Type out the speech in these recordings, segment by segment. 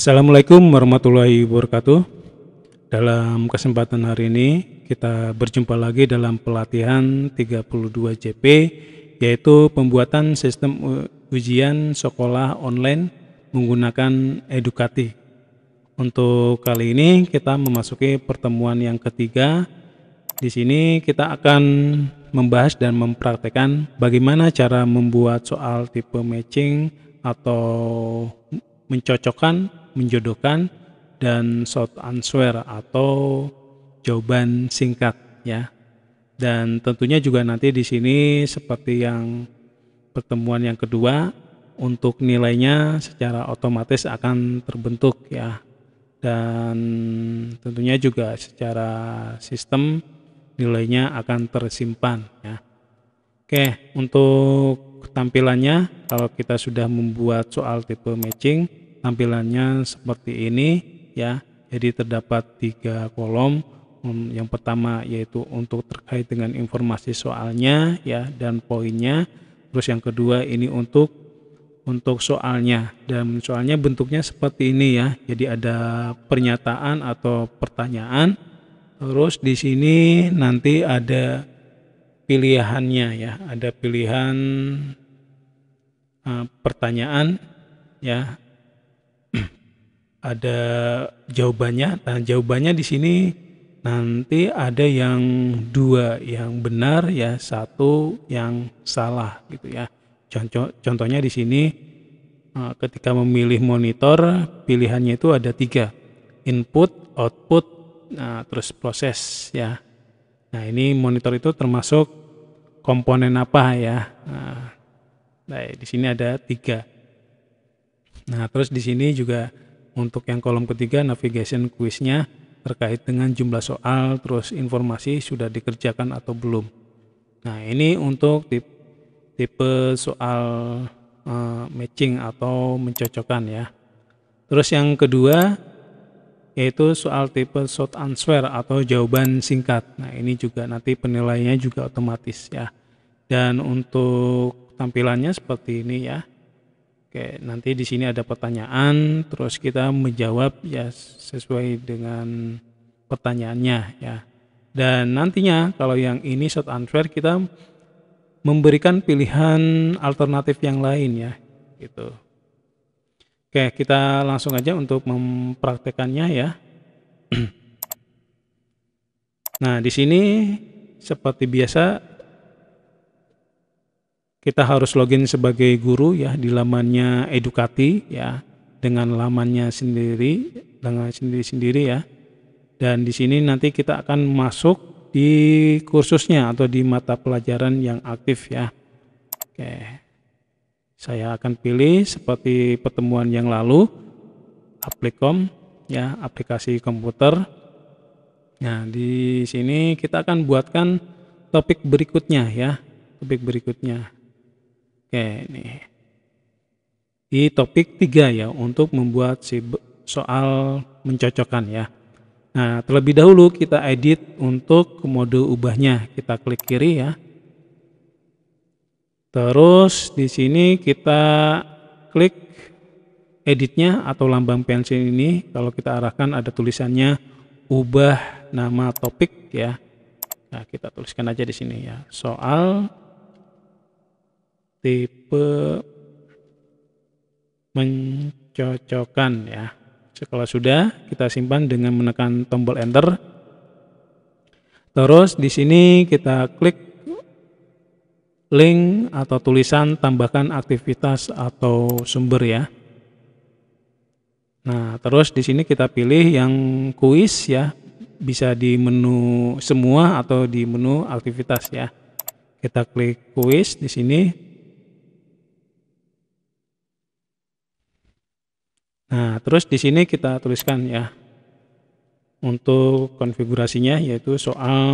Assalamualaikum warahmatullahi wabarakatuh. Dalam kesempatan hari ini kita berjumpa lagi dalam pelatihan 32 JP yaitu pembuatan sistem ujian sekolah online menggunakan edukati. Untuk kali ini kita memasuki pertemuan yang ketiga. Di sini kita akan membahas dan mempraktekkan bagaimana cara membuat soal tipe matching atau mencocokkan menjodohkan dan short answer atau jawaban singkat ya. Dan tentunya juga nanti di sini seperti yang pertemuan yang kedua untuk nilainya secara otomatis akan terbentuk ya. Dan tentunya juga secara sistem nilainya akan tersimpan ya. Oke, untuk tampilannya kalau kita sudah membuat soal tipe matching tampilannya seperti ini ya. Jadi terdapat tiga kolom. Yang pertama yaitu untuk terkait dengan informasi soalnya ya dan poinnya. Terus yang kedua ini untuk untuk soalnya dan soalnya bentuknya seperti ini ya. Jadi ada pernyataan atau pertanyaan. Terus di sini nanti ada pilihannya ya, ada pilihan uh, pertanyaan ya ada jawabannya. Nah, jawabannya di sini nanti ada yang dua yang benar ya, satu yang salah gitu ya. Contoh contohnya di sini eh, ketika memilih monitor pilihannya itu ada tiga input, output, nah, terus proses ya. Nah ini monitor itu termasuk komponen apa ya? Nah, nah di sini ada tiga. Nah terus di sini juga untuk yang kolom ketiga navigation quiznya terkait dengan jumlah soal terus informasi sudah dikerjakan atau belum. Nah ini untuk tipe, tipe soal uh, matching atau mencocokkan ya. Terus yang kedua yaitu soal tipe short answer atau jawaban singkat. Nah ini juga nanti penilaiannya juga otomatis ya. Dan untuk tampilannya seperti ini ya. Oke, nanti di sini ada pertanyaan, terus kita menjawab ya sesuai dengan pertanyaannya ya. Dan nantinya kalau yang ini short answer kita memberikan pilihan alternatif yang lain ya, gitu. Oke, kita langsung aja untuk mempraktekannya ya. nah, di sini seperti biasa kita harus login sebagai guru ya di lamannya edukati ya dengan lamannya sendiri dengan sendiri-sendiri ya dan di sini nanti kita akan masuk di kursusnya atau di mata pelajaran yang aktif ya oke saya akan pilih seperti pertemuan yang lalu aplikom ya aplikasi komputer nah di sini kita akan buatkan topik berikutnya ya topik berikutnya Oke, ini. Di topik 3 ya untuk membuat si soal mencocokkan ya. Nah, terlebih dahulu kita edit untuk mode ubahnya. Kita klik kiri ya. Terus di sini kita klik editnya atau lambang pensil ini kalau kita arahkan ada tulisannya ubah nama topik ya. Nah, kita tuliskan aja di sini ya. Soal tipe mencocokkan ya. Setelah sudah, kita simpan dengan menekan tombol enter. Terus di sini kita klik link atau tulisan tambahkan aktivitas atau sumber ya. Nah, terus di sini kita pilih yang kuis ya, bisa di menu semua atau di menu aktivitas ya. Kita klik kuis di sini, Nah, terus di sini kita tuliskan ya untuk konfigurasinya yaitu soal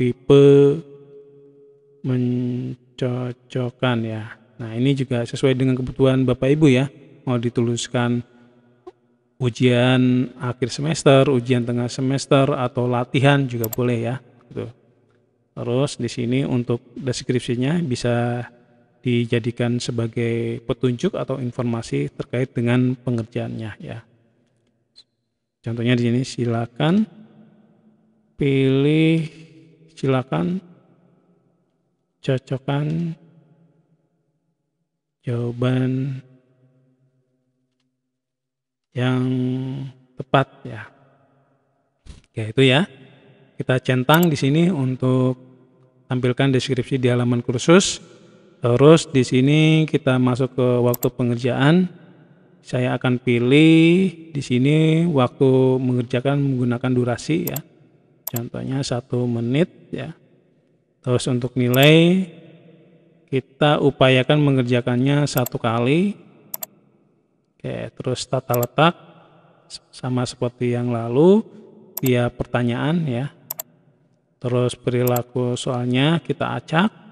tipe mencocokkan ya. Nah, ini juga sesuai dengan kebutuhan Bapak Ibu ya. Mau dituliskan ujian akhir semester, ujian tengah semester atau latihan juga boleh ya. Gitu. Terus di sini untuk deskripsinya bisa dijadikan sebagai petunjuk atau informasi terkait dengan pengerjaannya ya. Contohnya di sini silakan pilih silakan cocokkan jawaban yang tepat ya. Oke, itu ya. Kita centang di sini untuk tampilkan deskripsi di halaman kursus. Terus di sini kita masuk ke waktu pengerjaan. Saya akan pilih di sini waktu mengerjakan menggunakan durasi ya. Contohnya satu menit ya. Terus untuk nilai kita upayakan mengerjakannya satu kali. Oke, terus tata letak sama seperti yang lalu dia pertanyaan ya. Terus perilaku soalnya kita acak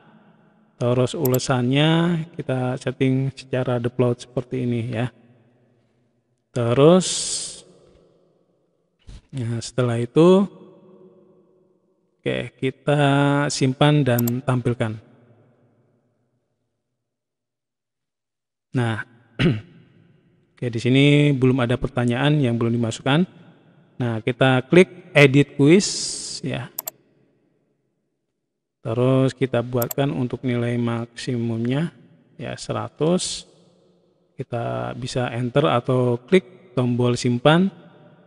terus ulesannya kita setting secara deploy seperti ini ya terus nah setelah itu oke kita simpan dan tampilkan nah oke di sini belum ada pertanyaan yang belum dimasukkan nah kita klik edit quiz ya Terus kita buatkan untuk nilai maksimumnya ya 100. Kita bisa enter atau klik tombol simpan.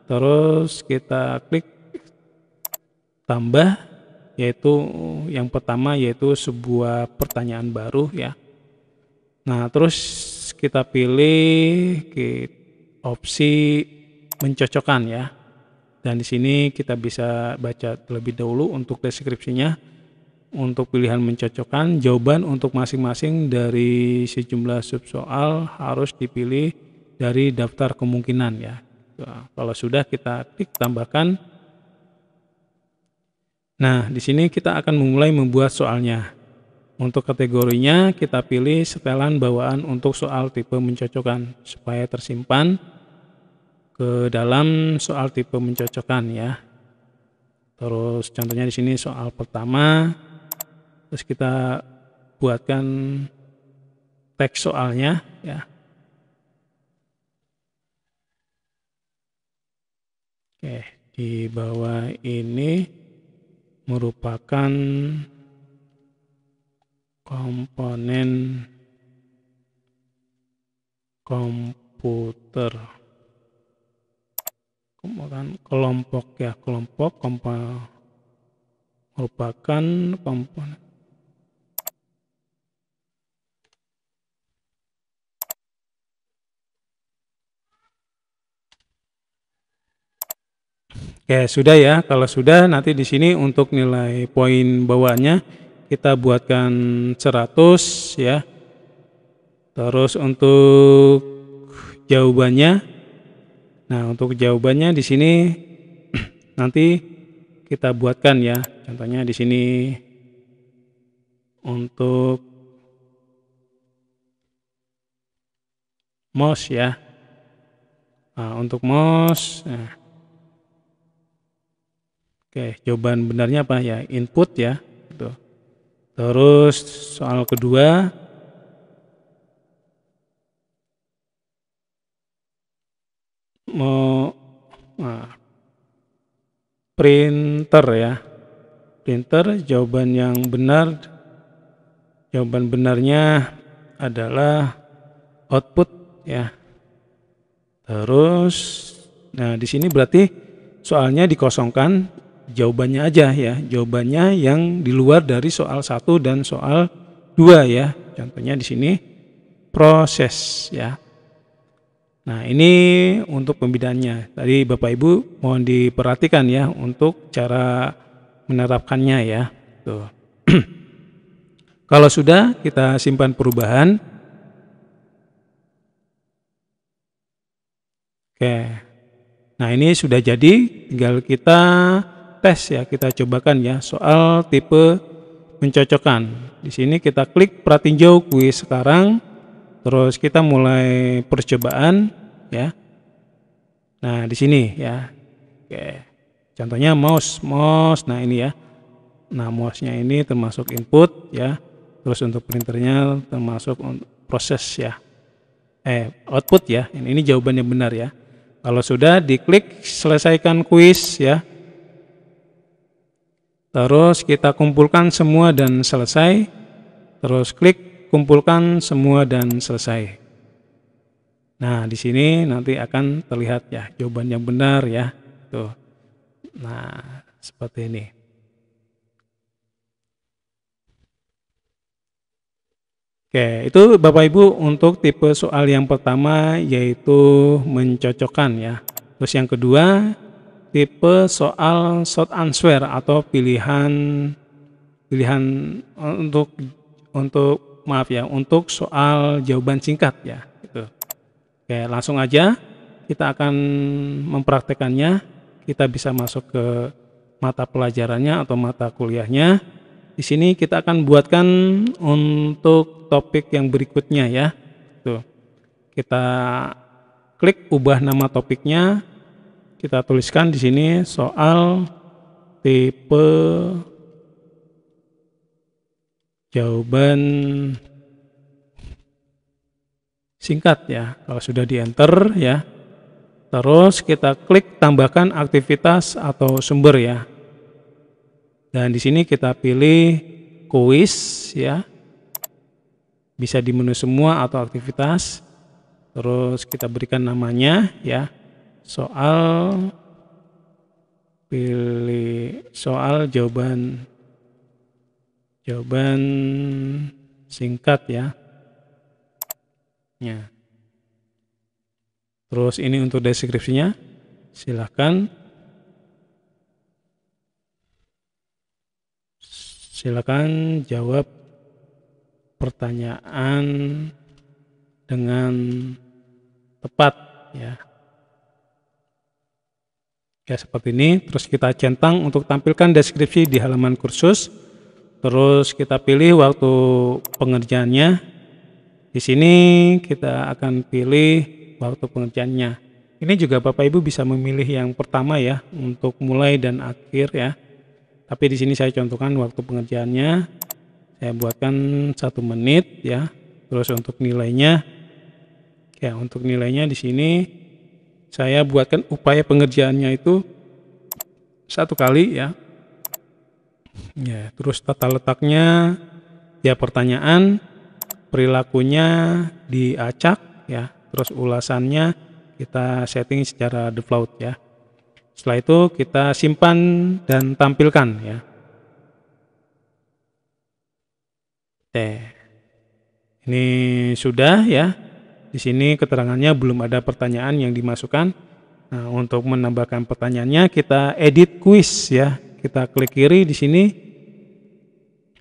Terus kita klik tambah yaitu yang pertama yaitu sebuah pertanyaan baru ya. Nah, terus kita pilih opsi mencocokkan ya. Dan di sini kita bisa baca terlebih dahulu untuk deskripsinya untuk pilihan mencocokkan jawaban untuk masing-masing dari sejumlah subsoal harus dipilih dari daftar kemungkinan ya. Nah, kalau sudah kita klik tambahkan. Nah, di sini kita akan memulai membuat soalnya. Untuk kategorinya kita pilih setelan bawaan untuk soal tipe mencocokkan supaya tersimpan ke dalam soal tipe mencocokkan ya. Terus contohnya di sini soal pertama, terus kita buatkan teks soalnya ya oke di bawah ini merupakan komponen komputer kemudian kelompok ya kelompok kompa, merupakan komponen Oke, sudah ya. Kalau sudah nanti di sini untuk nilai poin bawahnya kita buatkan 100 ya. Terus untuk jawabannya nah untuk jawabannya di sini nanti kita buatkan ya. Contohnya di sini untuk mouse ya. Nah, untuk mouse nah Oke, jawaban benarnya apa ya? Input ya. Gitu. Terus soal kedua mau nah, printer ya. Printer jawaban yang benar jawaban benarnya adalah output ya. Terus nah di sini berarti soalnya dikosongkan jawabannya aja ya, jawabannya yang di luar dari soal satu dan soal dua ya. Contohnya di sini proses ya. Nah, ini untuk pembidannya Tadi Bapak Ibu mohon diperhatikan ya untuk cara menerapkannya ya. Tuh. Kalau sudah kita simpan perubahan. Oke. Nah, ini sudah jadi, tinggal kita tes ya kita cobakan ya soal tipe mencocokkan. Di sini kita klik pratinjau kuis sekarang. Terus kita mulai percobaan ya. Nah, di sini ya. Oke. Contohnya mouse, mouse. Nah, ini ya. Nah, mouse-nya ini termasuk input ya. Terus untuk printernya termasuk proses ya. Eh, output ya. Ini, ini jawabannya benar ya. Kalau sudah diklik selesaikan kuis ya. Terus kita kumpulkan semua dan selesai. Terus klik kumpulkan semua dan selesai. Nah, di sini nanti akan terlihat ya jawaban yang benar ya. Tuh. Nah, seperti ini. Oke, itu Bapak Ibu untuk tipe soal yang pertama yaitu mencocokkan ya. Terus yang kedua tipe soal short answer atau pilihan pilihan eh, untuk untuk maaf ya untuk soal jawaban singkat ya itu Oke langsung aja kita akan mempraktekannya kita bisa masuk ke mata pelajarannya atau mata kuliahnya di sini kita akan buatkan untuk topik yang berikutnya ya tuh gitu. kita klik ubah nama topiknya kita tuliskan di sini soal tipe jawaban singkat ya. Kalau sudah di enter ya. Terus kita klik tambahkan aktivitas atau sumber ya. Dan di sini kita pilih kuis ya. Bisa di menu semua atau aktivitas. Terus kita berikan namanya ya soal pilih soal jawaban jawaban singkat ya. Ya. Terus ini untuk deskripsinya, silakan silakan jawab pertanyaan dengan tepat ya. Ya seperti ini, terus kita centang untuk tampilkan deskripsi di halaman kursus. Terus kita pilih waktu pengerjaannya. Di sini kita akan pilih waktu pengerjaannya. Ini juga Bapak Ibu bisa memilih yang pertama ya untuk mulai dan akhir ya. Tapi di sini saya contohkan waktu pengerjaannya saya buatkan satu menit ya. Terus untuk nilainya ya untuk nilainya di sini saya buatkan upaya pengerjaannya itu satu kali ya. Ya, terus tata letaknya ya pertanyaan, perilakunya diacak ya, terus ulasannya kita setting secara default ya. Setelah itu kita simpan dan tampilkan ya. Oke. Ini sudah ya. Di sini keterangannya belum ada pertanyaan yang dimasukkan. Nah, untuk menambahkan pertanyaannya kita edit quiz ya. Kita klik kiri di sini.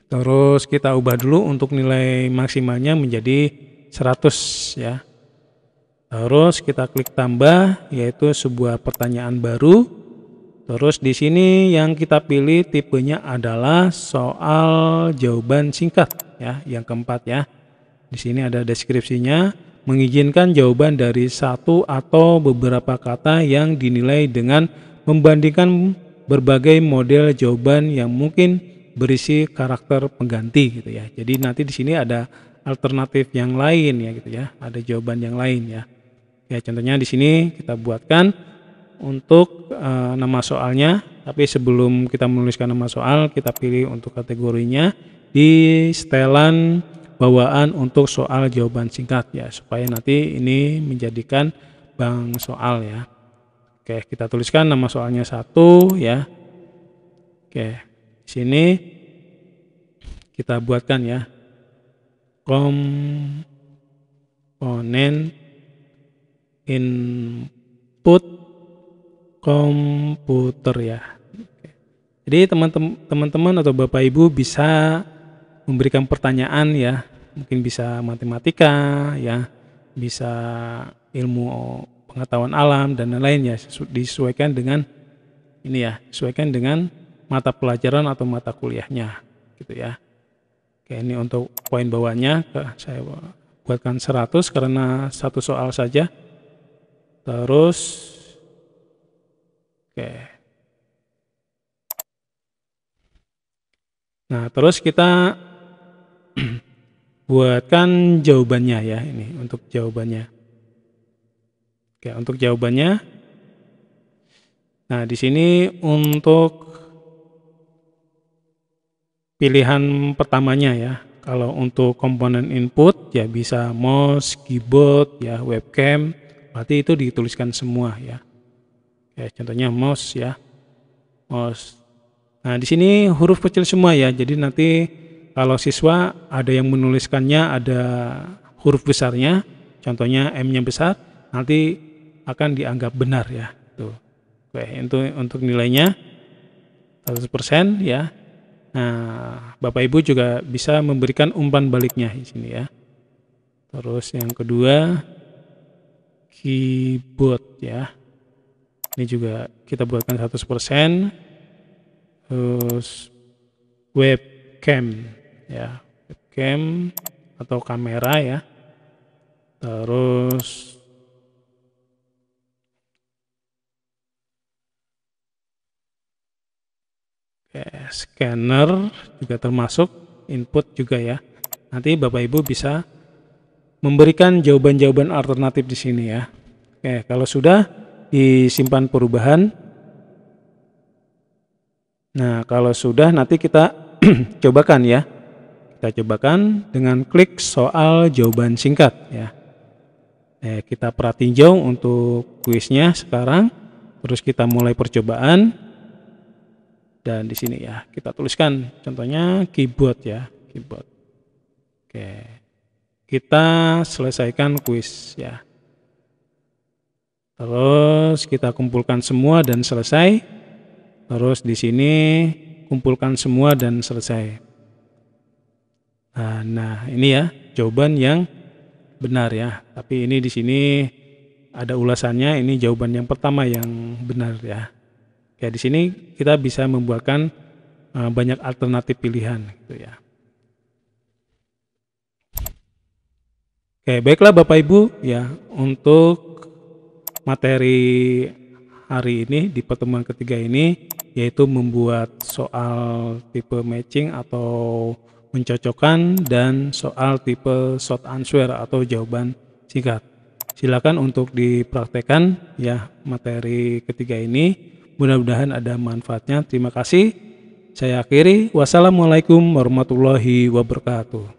Terus kita ubah dulu untuk nilai maksimalnya menjadi 100 ya. Terus kita klik tambah yaitu sebuah pertanyaan baru. Terus di sini yang kita pilih tipenya adalah soal jawaban singkat ya, yang keempat ya. Di sini ada deskripsinya mengizinkan jawaban dari satu atau beberapa kata yang dinilai dengan membandingkan berbagai model jawaban yang mungkin berisi karakter pengganti gitu ya. Jadi nanti di sini ada alternatif yang lain ya gitu ya, ada jawaban yang lain ya. Ya contohnya di sini kita buatkan untuk e, nama soalnya, tapi sebelum kita menuliskan nama soal kita pilih untuk kategorinya di setelan bawaan untuk soal jawaban singkat ya supaya nanti ini menjadikan bank soal ya oke kita tuliskan nama soalnya satu ya oke sini kita buatkan ya komponen input komputer ya jadi teman-teman atau Bapak Ibu bisa memberikan pertanyaan ya, mungkin bisa matematika ya, bisa ilmu pengetahuan alam dan lainnya disesuaikan dengan ini ya, sesuaikan dengan mata pelajaran atau mata kuliahnya gitu ya. Oke, ini untuk poin bawahnya saya buatkan 100 karena satu soal saja. Terus oke. Nah, terus kita buatkan jawabannya ya ini untuk jawabannya. Oke, untuk jawabannya. Nah, di sini untuk pilihan pertamanya ya. Kalau untuk komponen input ya bisa mouse, keyboard, ya webcam, berarti itu dituliskan semua ya. Oke, contohnya mouse ya. Mouse. Nah, di sini huruf kecil semua ya. Jadi nanti kalau siswa ada yang menuliskannya ada huruf besarnya, contohnya M-nya besar, nanti akan dianggap benar ya. Tuh. Oke, itu untuk nilainya 100% ya. Nah, Bapak Ibu juga bisa memberikan umpan baliknya di sini ya. Terus yang kedua keyboard ya. Ini juga kita buatkan 100%. Terus webcam ya webcam atau kamera ya terus oke, scanner juga termasuk input juga ya nanti bapak ibu bisa memberikan jawaban-jawaban alternatif di sini ya oke kalau sudah disimpan perubahan nah kalau sudah nanti kita cobakan ya kita cobakan dengan klik soal jawaban singkat ya. Nah, kita jauh untuk kuisnya sekarang. Terus kita mulai percobaan. Dan di sini ya, kita tuliskan contohnya keyboard ya, keyboard. Oke. Kita selesaikan kuis ya. Terus kita kumpulkan semua dan selesai. Terus di sini kumpulkan semua dan selesai. Nah, nah ini ya jawaban yang benar ya. Tapi ini di sini ada ulasannya. Ini jawaban yang pertama yang benar ya. Oke, di sini kita bisa membuatkan ah, banyak alternatif pilihan gitu ya. Oke, baiklah Bapak Ibu ya untuk materi hari ini di pertemuan ketiga ini yaitu membuat soal tipe matching atau mencocokkan, dan soal tipe short answer atau jawaban singkat. Silakan untuk dipraktekkan ya materi ketiga ini. Mudah-mudahan ada manfaatnya. Terima kasih. Saya akhiri. Wassalamualaikum warahmatullahi wabarakatuh.